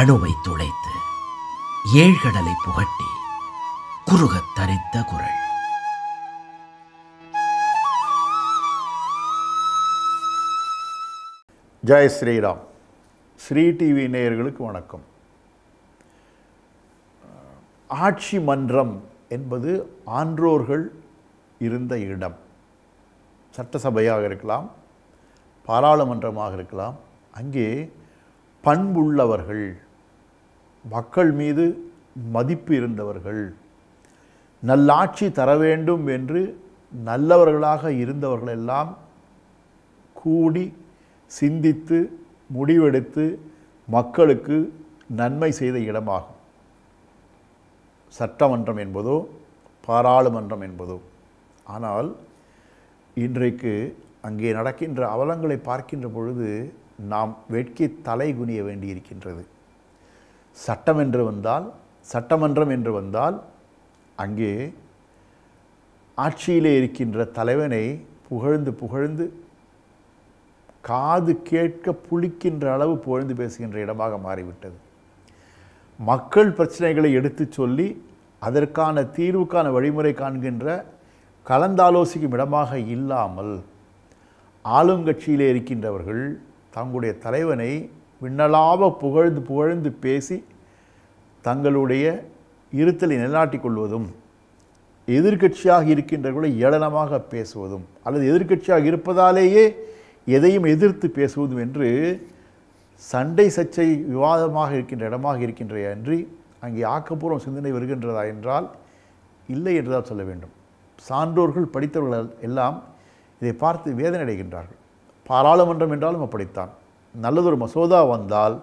அணுவை துளைத்து ஏழ்கடலை புகட்டி குருகத் தரித்த குரல் ஜெய் ஸ்ரீராம் ஸ்ரீ டிவி நேயர்களுக்கு வணக்கம் ஆட்சி மன்றம் என்பது ஆன்றோர்கள் இருந்த இடம் சட்டசபையாக இருக்கலாம் பாராளுமன்றமாக இருக்கலாம் அங்கே பண்புள்ளவர்கள் மக்கள் மீது மதிப்பு இருந்தவர்கள் நல்லாட்சி தர வேண்டும் என்று நல்லவர்களாக இருந்தவர்களெல்லாம் கூடி சிந்தித்து முடிவெடுத்து மக்களுக்கு நன்மை செய்த இடமாகும் சட்டமன்றம் என்பதோ பாராளுமன்றம் என்பதோ ஆனால் இன்றைக்கு அங்கே நடக்கின்ற அவலங்களை பார்க்கின்ற பொழுது நாம் வெட்கி தலை குனிய வேண்டியிருக்கின்றது சட்டம் என்று வந்தால் சட்டமன்றம் என்று வந்தால் அங்கே ஆட்சியிலே இருக்கின்ற தலைவனை புகழ்ந்து புகழ்ந்து காது கேட்க புளிக்கின்ற அளவு புகழ்ந்து பேசுகின்ற இடமாக மாறிவிட்டது மக்கள் பிரச்சனைகளை எடுத்து சொல்லி அதற்கான தீர்வுக்கான வழிமுறை காண்கின்ற கலந்தாலோசிக்கும் இடமாக இல்லாமல் ஆளுங்கட்சியிலே இருக்கின்றவர்கள் தங்களுடைய தலைவனை விண்ணலாக புகழ்ந்து புகழ்ந்து பேசி தங்களுடைய இருத்தலை நிலநாட்டிக் கொள்வதும் எதிர்கட்சியாக இருக்கின்றவர்களை ஏளனமாக பேசுவதும் அல்லது எதிர்கட்சியாக இருப்பதாலேயே எதையும் எதிர்த்து பேசுவதும் என்று சண்டை சர்ச்சை விவாதமாக இருக்கின்ற இடமாக இருக்கின்றன அன்றி அங்கே ஆக்கப்பூர்வம் சிந்தனை வருகின்றதா என்றால் இல்லை என்றுதான் சொல்ல வேண்டும் சான்றோர்கள் படித்தவர்கள் எல்லாம் இதை பார்த்து வேதனையடைகின்றார்கள் பாராளுமன்றம் என்றாலும் அப்படித்தான் நல்லதொரு மசோதா வந்தால்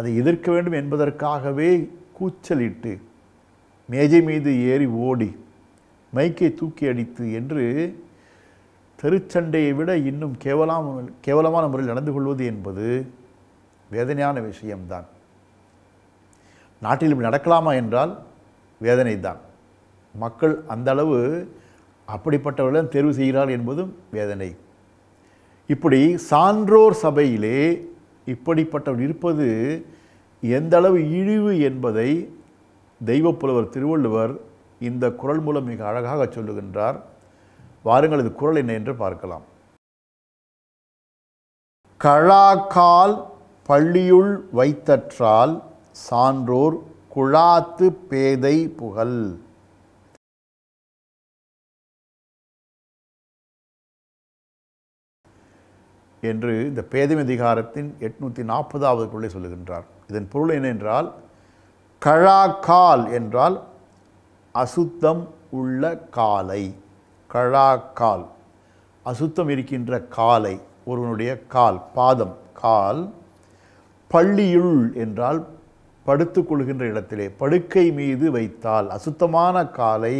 அதை எதிர்க்க வேண்டும் என்பதற்காகவே கூச்சலிட்டு மேஜை மீது ஏறி ஓடி மைக்கை தூக்கி அடித்து என்று தெருச்சண்டையை விட இன்னும் கேவலாம கேவலமான முறையில் நடந்து கொள்வது என்பது வேதனையான விஷயம்தான் நாட்டில் நடக்கலாமா என்றால் வேதனை தான் மக்கள் அந்த அளவு அப்படிப்பட்டவர்களிடம் தேர்வு செய்கிறார் என்பதும் வேதனை இப்படி சான்றோர் சபையிலே இப்படிப்பட்டவர் இருப்பது எந்த அளவு இழிவு என்பதை தெய்வப்புலவர் திருவள்ளுவர் இந்த குரல் மூலம் மிக அழகாக சொல்லுகின்றார் வாருங்கள் இது குரல் என்ன என்று பார்க்கலாம் கழாக்கால் பள்ளியுள் வைத்தற்றால் சான்றோர் குழாத்து பேதை புகழ் என்று இந்த அதிகாரத்தின் எட்நூற்றி நாற்பதாவது குரலை சொல்லுகின்றார் இதன் பொருள் என்னென்றால் கழாக்கால் என்றால் அசுத்தம் உள்ள காலை கழாக்கால் அசுத்தம் இருக்கின்ற காலை ஒருவனுடைய கால் பாதம் கால் பள்ளியுள் என்றால் படுத்து கொள்கின்ற இடத்திலே படுக்கை மீது வைத்தால் அசுத்தமான காலை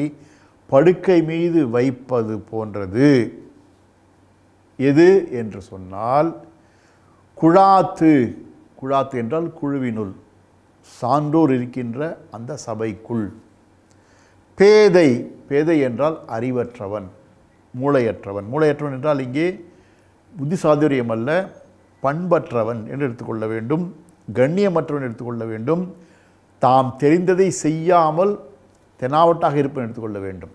படுக்கை மீது வைப்பது போன்றது எது என்று சொன்னால் குழாத்து குழாத்து என்றால் குழுவினுள் சான்றோர் இருக்கின்ற அந்த சபைக்குள் பேதை பேதை என்றால் அறிவற்றவன் மூளையற்றவன் மூளையற்றவன் என்றால் இங்கே புத்திசாதுரியம் அல்ல பண்பற்றவன் என்று எடுத்துக்கொள்ள வேண்டும் கண்ணியமற்றவன் எடுத்துக்கொள்ள வேண்டும் தாம் தெரிந்ததை செய்யாமல் தெனாவட்டாக இருப்பன் எடுத்துக்கொள்ள வேண்டும்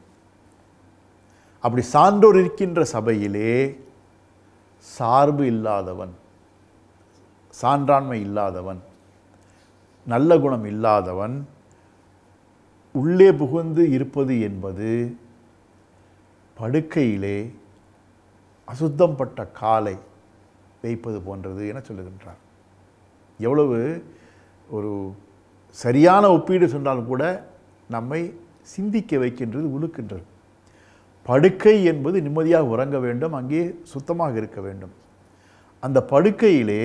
அப்படி சான்றோர் இருக்கின்ற சபையிலே சார்பு இல்லாதவன் சான்றாண்மை இல்லாதவன் நல்ல குணம் இல்லாதவன் உள்ளே புகுந்து இருப்பது என்பது படுக்கையிலே அசுத்தம் பட்ட காலை வைப்பது போன்றது என சொல்லுகின்றார் எவ்வளவு ஒரு சரியான ஒப்பீடு சொன்னாலும் கூட நம்மை சிந்திக்க வைக்கின்றது உழுக்கின்றது படுக்கை என்பது நிம்மதியாக உறங்க வேண்டும் அங்கே சுத்தமாக இருக்க வேண்டும் அந்த படுக்கையிலே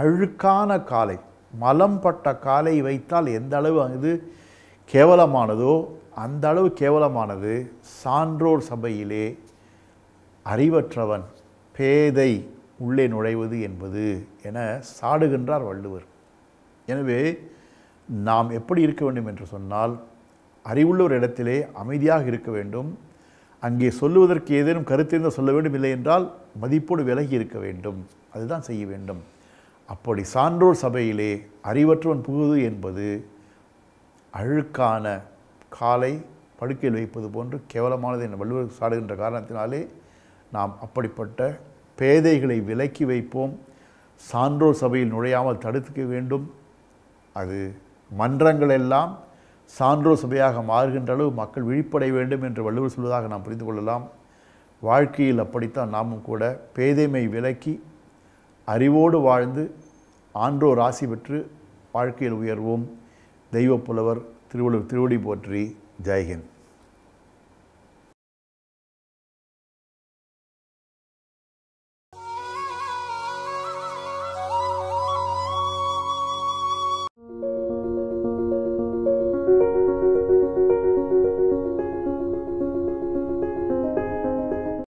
அழுக்கான காலை மலம் பட்ட காலை வைத்தால் எந்த அளவு அது கேவலமானதோ அந்த அளவு கேவலமானது சான்றோர் சபையிலே அறிவற்றவன் பேதை உள்ளே நுழைவது என்பது என சாடுகின்றார் வள்ளுவர் எனவே நாம் எப்படி இருக்க வேண்டும் என்று சொன்னால் அறிவுள்ள ஒரு இடத்திலே அமைதியாக இருக்க வேண்டும் அங்கே சொல்லுவதற்கு ஏதேனும் கருத்திருந்த சொல்ல வேண்டும் இல்லை என்றால் மதிப்போடு விலகி இருக்க வேண்டும் அதுதான் செய்ய வேண்டும் அப்படி சான்றோர் சபையிலே அறிவற்றவன் புகுது என்பது அழுக்கான காலை படுக்கையில் வைப்பது போன்று கேவலமானது என வள்ளுவர் சாடுகின்ற காரணத்தினாலே நாம் அப்படிப்பட்ட பேதைகளை விலக்கி வைப்போம் சான்றோர் சபையில் நுழையாமல் தடுத்துக்க வேண்டும் அது மன்றங்களெல்லாம் சான்றோர் சபையாக மாறுகின்ற அளவு மக்கள் விழிப்படைய வேண்டும் என்று வள்ளுவர் சொல்வதாக நாம் புரிந்து கொள்ளலாம் வாழ்க்கையில் அப்படித்தான் நாமும் கூட பேதைமை விலக்கி அறிவோடு வாழ்ந்து ஆன்றோர் ராசி பெற்று வாழ்க்கையில் உயர்வோம் தெய்வப்புலவர் திருவள்ளுவர் திருவடி போற்றி ஜெய்ஹிந்த்